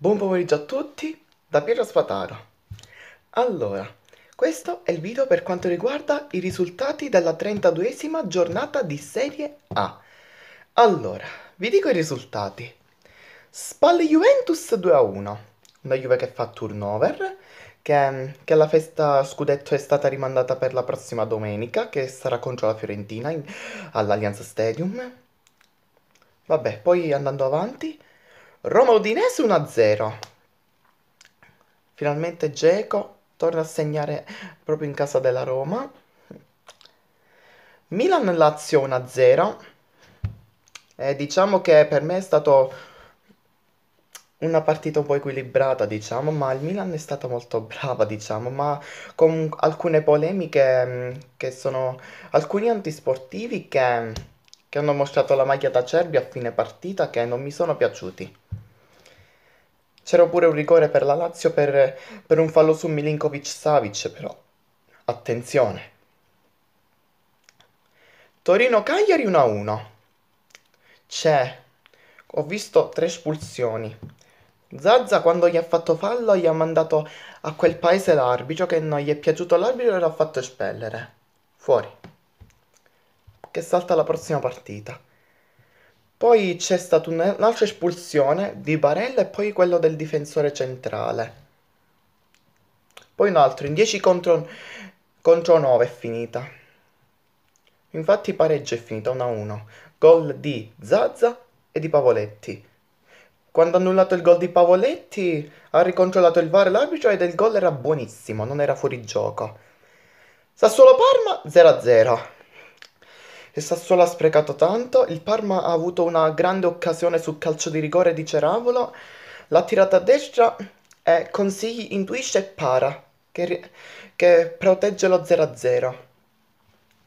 Buon pomeriggio a tutti da Piero Spatara. Allora, questo è il video per quanto riguarda i risultati della 32esima giornata di Serie A. Allora, vi dico i risultati. Spalle Juventus 2-1, una Juve che fa turnover, che, che la festa scudetto è stata rimandata per la prossima domenica, che sarà contro la Fiorentina all'Allianz Stadium. Vabbè, poi andando avanti... Roma-Udinese 1-0. Finalmente Geco torna a segnare proprio in casa della Roma. Milan-Lazio 1-0. Eh, diciamo che per me è stato una partita un po' equilibrata, diciamo, ma il Milan è stata molto brava, diciamo, ma con alcune polemiche mm, che sono alcuni antisportivi che, che hanno mostrato la maglia da Cerbi a fine partita che non mi sono piaciuti. C'era pure un rigore per la Lazio per, per un fallo su Milinkovic-Savic, però. Attenzione. Torino-Cagliari 1-1. C'è. Ho visto tre espulsioni. Zazza quando gli ha fatto fallo gli ha mandato a quel paese l'arbitro che non gli è piaciuto l'arbitro e l'ha fatto espellere. Fuori. Che salta la prossima partita. Poi c'è stata un'altra espulsione di Barella e poi quello del difensore centrale. Poi un altro, in 10 contro, contro 9 è finita. Infatti pareggio è finita 1-1. Gol di Zazza e di Pavoletti. Quando ha annullato il gol di Pavoletti ha ricontrollato il VAR l'arbitro ed il gol era buonissimo, non era fuori gioco. Sassuolo Parma 0-0. Il Sassuolo ha sprecato tanto, il Parma ha avuto una grande occasione sul calcio di rigore di Ceravolo, la tirata a destra è Consigli intuisce e para, che, che protegge lo 0-0.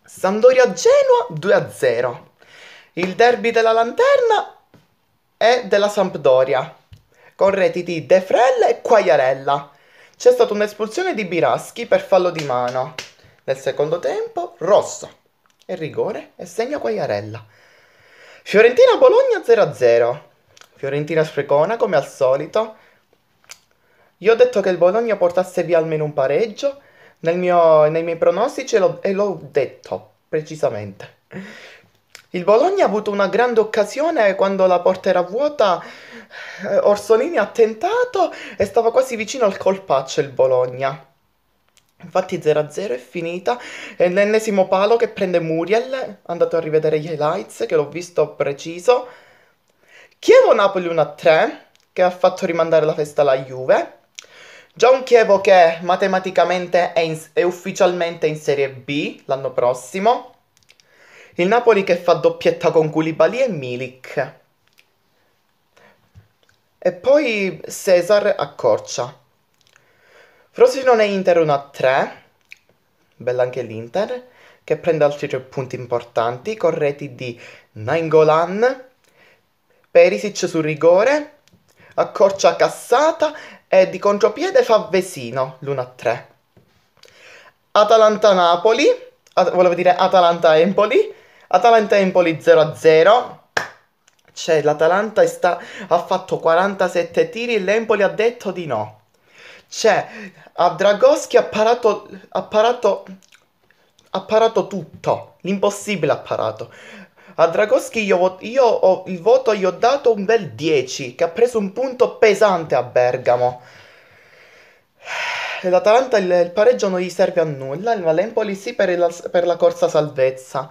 Sampdoria-Genoa 2-0. Il derby della Lanterna è della Sampdoria, con reti di De Frelle e Quagliarella. C'è stata un'espulsione di Biraschi per fallo di mano. Nel secondo tempo, rosso e rigore e segna Quagliarella. Fiorentina-Bologna 0-0. Fiorentina sprecona come al solito. Io ho detto che il Bologna portasse via almeno un pareggio mio, nei miei pronostici e l'ho detto precisamente. Il Bologna ha avuto una grande occasione quando la porta era vuota, eh, Orsolini ha tentato e stava quasi vicino al colpaccio il Bologna. Infatti 0-0 è finita, è l'ennesimo palo che prende Muriel, andato a rivedere gli highlights che l'ho visto preciso. Chievo-Napoli 1-3, che ha fatto rimandare la festa alla Juve. Già Chievo che matematicamente è, in, è ufficialmente in Serie B l'anno prossimo. Il Napoli che fa doppietta con Koulibaly e Milik. E poi Cesar accorcia. Frosinone Inter 1-3, bella anche l'Inter, che prende altri tre punti importanti con reti di Nainggolan, Perisic su rigore, accorcia cassata e di contropiede fa Vesino l'1-3. Atalanta-Napoli, at- volevo dire Atalanta-Empoli, Atalanta-Empoli 0-0. Cioè, l'Atalanta sta- ha fatto 47 tiri e l'Empoli ha detto di no. Cioè, a Dragoschi ha parato, ha parato, ha parato tutto, l'impossibile ha parato. A Dragoschi io, io ho, il voto gli ho dato un bel 10, che ha preso un punto pesante a Bergamo. L'Atalanta il, il pareggio non gli serve a nulla, il l'Empoli sì per la, per la corsa salvezza.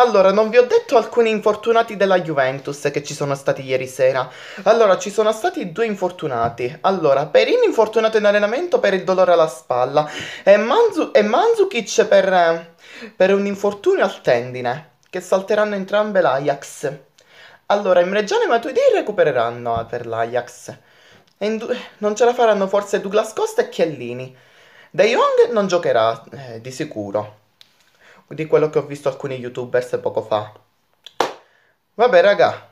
Allora, non vi ho detto alcuni infortunati della Juventus che ci sono stati ieri sera. Allora, ci sono stati due infortunati. Allora, Perin infortunato in allenamento per il dolore alla spalla e, Manzu- e Manzukic per, per un infortunio al tendine, che salteranno entrambe l'Ajax. Allora, Imreggiano e Matuidi recupereranno eh, per l'Ajax. non ce la faranno forse Douglas Costa e Chiellini. De Jong non giocherà, eh, di sicuro di quello che ho visto alcuni youtubers poco fa. Vabbè raga,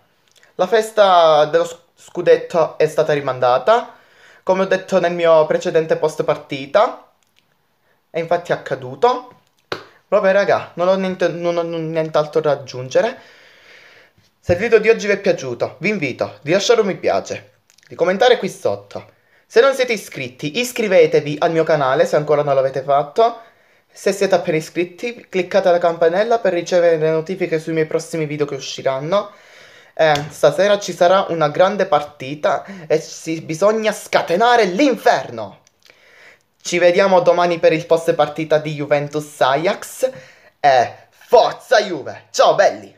la festa dello scudetto è stata rimandata, come ho detto nel mio precedente post partita, è infatti accaduto. Vabbè raga, non ho, niente, nient'altro da aggiungere. Se il video di oggi vi è piaciuto, vi invito di lasciare un mi piace, di commentare qui sotto. Se non siete iscritti, iscrivetevi al mio canale se ancora non l'avete fatto se siete appena iscritti, cliccate la campanella per ricevere le notifiche sui miei prossimi video che usciranno. Eh, stasera ci sarà una grande partita e si, bisogna scatenare l'inferno! Ci vediamo domani per il post partita di Juventus-Ajax e forza Juve! Ciao belli!